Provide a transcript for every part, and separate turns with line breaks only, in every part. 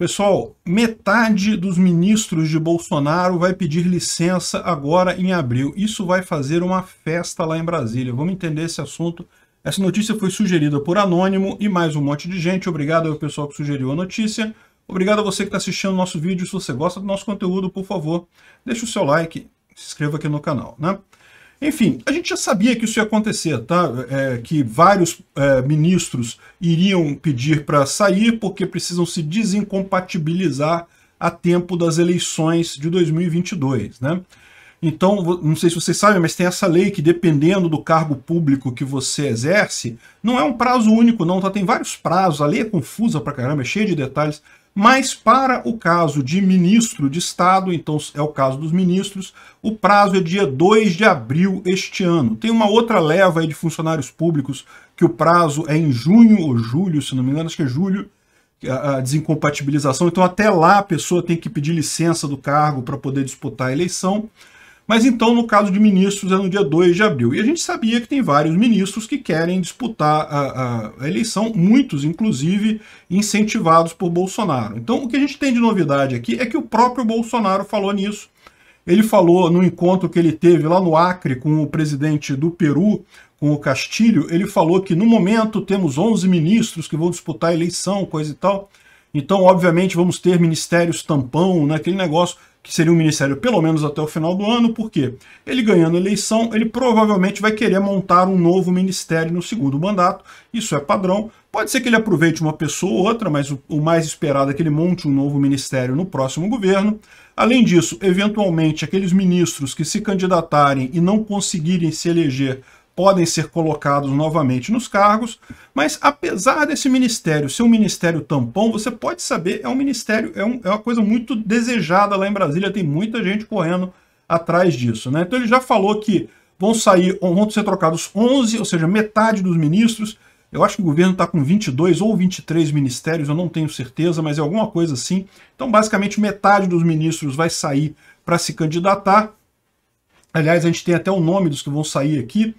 Pessoal, metade dos ministros de Bolsonaro vai pedir licença agora em abril. Isso vai fazer uma festa lá em Brasília. Vamos entender esse assunto. Essa notícia foi sugerida por Anônimo e mais um monte de gente. Obrigado ao pessoal que sugeriu a notícia. Obrigado a você que está assistindo o nosso vídeo. Se você gosta do nosso conteúdo, por favor, deixe o seu like, se inscreva aqui no canal. Né? Enfim, a gente já sabia que isso ia acontecer, tá? É, que vários é, ministros iriam pedir para sair porque precisam se desincompatibilizar a tempo das eleições de 2022, né? Então, não sei se vocês sabem, mas tem essa lei que dependendo do cargo público que você exerce, não é um prazo único não, tá? Tem vários prazos, a lei é confusa pra caramba, é cheia de detalhes, mas para o caso de ministro de Estado, então é o caso dos ministros, o prazo é dia 2 de abril este ano. Tem uma outra leva de funcionários públicos que o prazo é em junho ou julho, se não me engano, acho que é julho, a desincompatibilização. Então até lá a pessoa tem que pedir licença do cargo para poder disputar a eleição. Mas então, no caso de ministros, é no dia 2 de abril. E a gente sabia que tem vários ministros que querem disputar a, a, eleição, muitos, inclusive, incentivados por Bolsonaro. Então, o que a gente tem de novidade aqui é que o próprio Bolsonaro falou nisso. Ele falou no encontro que ele teve lá no Acre com o presidente do Peru, com o Castilho, ele falou que no momento temos 11 ministros que vão disputar a eleição, coisa e tal. Então, obviamente, vamos ter ministérios tampão, né, aquele negócio que seria um ministério pelo menos até o final do ano, porque ele ganhando eleição, ele provavelmente vai querer montar um novo ministério no segundo mandato, isso é padrão. Pode ser que ele aproveite uma pessoa ou outra, mas o mais esperado é que ele monte um novo ministério no próximo governo. Além disso, eventualmente, aqueles ministros que se candidatarem e não conseguirem se eleger podem ser colocados novamente nos cargos, mas apesar desse ministério ser um ministério tampão, você pode saber, é um ministério, é, um, é uma coisa muito desejada lá em Brasília, tem muita gente correndo atrás disso. Né? Então ele já falou que vão sair, vão ser trocados 11, ou seja, metade dos ministros. Eu acho que o governo está com 22 ou 23 ministérios, eu não tenho certeza, mas é alguma coisa assim. Então, basicamente, metade dos ministros vai sair para se candidatar. Aliás, a gente tem até o nome dos que vão sair aqui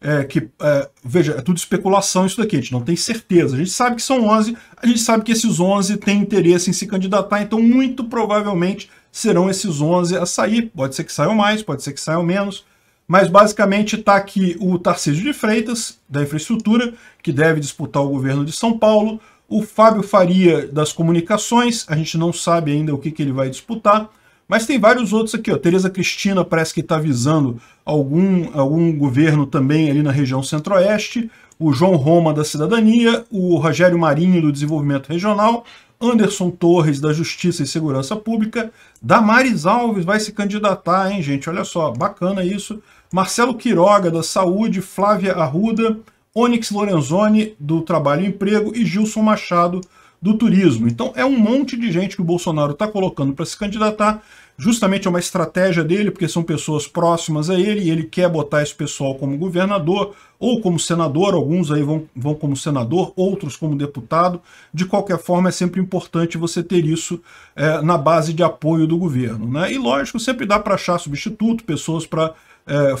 é, que, é, veja, é tudo especulação isso daqui, a gente não tem certeza. A gente sabe que são 11, a gente sabe que esses 11 têm interesse em se candidatar, então muito provavelmente serão esses 11 a sair. Pode ser que saiam mais, pode ser que saiam menos, mas basicamente está aqui o Tarcísio de Freitas, da Infraestrutura, que deve disputar o governo de São Paulo, o Fábio Faria, das Comunicações, a gente não sabe ainda o que, que ele vai disputar, mas tem vários outros aqui, ó. Tereza Cristina parece que está visando algum, algum governo também ali na região centro-oeste, o João Roma da Cidadania, o Rogério Marinho do Desenvolvimento Regional, Anderson Torres da Justiça e Segurança Pública, Damares Alves vai se candidatar, hein, gente? Olha só, bacana isso. Marcelo Quiroga da Saúde, Flávia Arruda, Onyx Lorenzoni do Trabalho e Emprego e Gilson Machado do turismo. Então é um monte de gente que o Bolsonaro está colocando para se candidatar, justamente é uma estratégia dele, porque são pessoas próximas a ele, e ele quer botar esse pessoal como governador ou como senador, alguns aí vão, vão como senador, outros como deputado. De qualquer forma, é sempre importante você ter isso é, na base de apoio do governo. Né? E lógico, sempre dá para achar substituto, pessoas para é,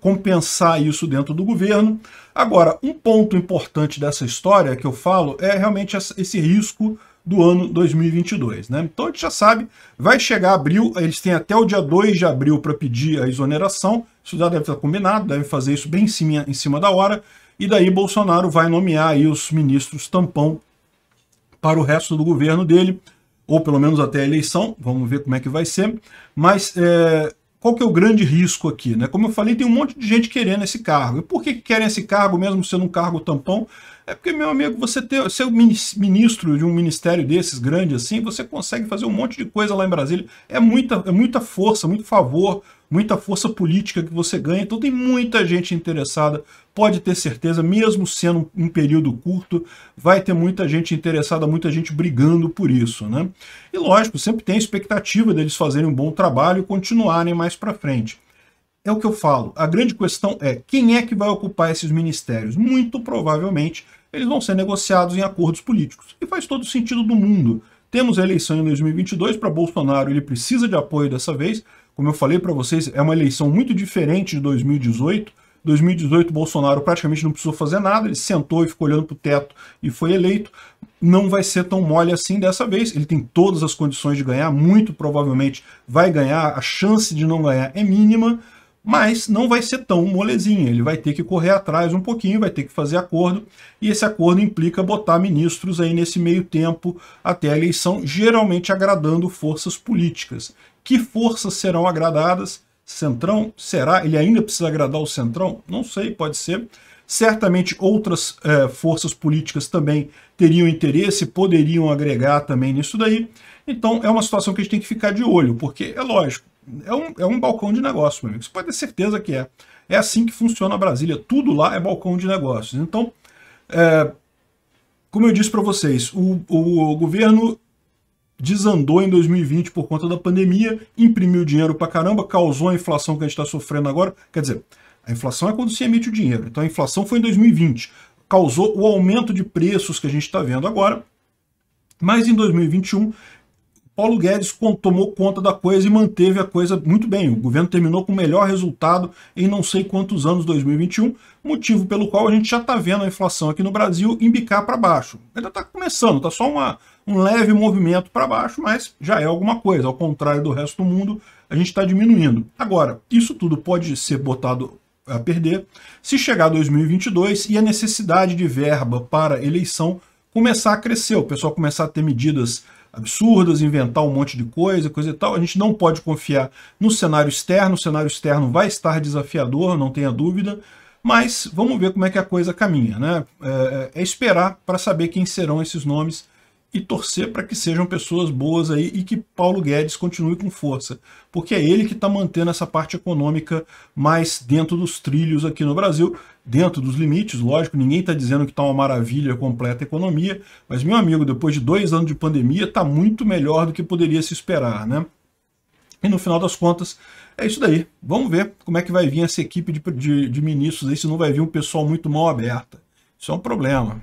compensar isso dentro do governo. Agora, um ponto importante dessa história que eu falo é realmente esse risco do ano 2022. Né? Então a gente já sabe, vai chegar abril, eles têm até o dia 2 de abril para pedir a exoneração, isso já deve estar combinado, devem fazer isso bem em cima, em cima da hora, e daí Bolsonaro vai nomear aí os ministros tampão para o resto do governo dele, ou pelo menos até a eleição, vamos ver como é que vai ser, mas é, qual que é o grande risco aqui? Né? Como eu falei, tem um monte de gente querendo esse cargo. E por que querem esse cargo, mesmo sendo um cargo tampão? É porque, meu amigo, você ter, ser ministro de um ministério desses grande assim, você consegue fazer um monte de coisa lá em Brasília. É muita, é muita força, muito favor, muita força política que você ganha. Então tem muita gente interessada, pode ter certeza, mesmo sendo um período curto, vai ter muita gente interessada, muita gente brigando por isso. Né? E lógico, sempre tem a expectativa deles fazerem um bom trabalho e continuarem mais para frente. É o que eu falo. A grande questão é quem é que vai ocupar esses ministérios? Muito provavelmente eles vão ser negociados em acordos políticos. E faz todo sentido do mundo. Temos a eleição em 2022 para Bolsonaro, ele precisa de apoio dessa vez. Como eu falei para vocês, é uma eleição muito diferente de 2018. 2018 Bolsonaro praticamente não precisou fazer nada, ele sentou e ficou olhando para o teto e foi eleito. Não vai ser tão mole assim dessa vez. Ele tem todas as condições de ganhar, muito provavelmente vai ganhar, a chance de não ganhar é mínima mas não vai ser tão molezinho. Ele vai ter que correr atrás um pouquinho, vai ter que fazer acordo, e esse acordo implica botar ministros aí nesse meio tempo até a eleição, geralmente agradando forças políticas. Que forças serão agradadas? Centrão? Será? Ele ainda precisa agradar o Centrão? Não sei, pode ser. Certamente outras eh, forças políticas também teriam interesse, poderiam agregar também nisso daí. Então é uma situação que a gente tem que ficar de olho, porque é lógico, é um, é um balcão de negócio, meu amigo. Você pode ter certeza que é. É assim que funciona a Brasília. Tudo lá é balcão de negócios. Então, é, como eu disse para vocês, o, o, o, governo desandou em 2020 por conta da pandemia, imprimiu dinheiro para caramba, causou a inflação que a gente está sofrendo agora. Quer dizer, a inflação é quando se emite o dinheiro. Então a inflação foi em 2020. Causou o aumento de preços que a gente está vendo agora. Mas em 2021 Paulo Guedes tomou conta da coisa e manteve a coisa muito bem. O governo terminou com o melhor resultado em não sei quantos anos 2021, motivo pelo qual a gente já está vendo a inflação aqui no Brasil embicar para baixo. Ainda está começando, está só uma, um leve movimento para baixo, mas já é alguma coisa. Ao contrário do resto do mundo, a gente está diminuindo. Agora, isso tudo pode ser botado a perder se chegar 2022 e a necessidade de verba para eleição começar a crescer, o pessoal começar a ter medidas absurdas, inventar um monte de coisa, coisa e tal. A gente não pode confiar no cenário externo, o cenário externo vai estar desafiador, não tenha dúvida, mas vamos ver como é que a coisa caminha. Né? É, é, é esperar para saber quem serão esses nomes e torcer para que sejam pessoas boas aí e que Paulo Guedes continue com força, porque é ele que está mantendo essa parte econômica mais dentro dos trilhos aqui no Brasil, dentro dos limites, lógico, ninguém está dizendo que está uma maravilha completa a economia, mas, meu amigo, depois de dois anos de pandemia, está muito melhor do que poderia se esperar, né? E no final das contas, é isso daí. Vamos ver como é que vai vir essa equipe de, de, de ministros aí, se não vai vir um pessoal muito mal aberta. Isso é um problema.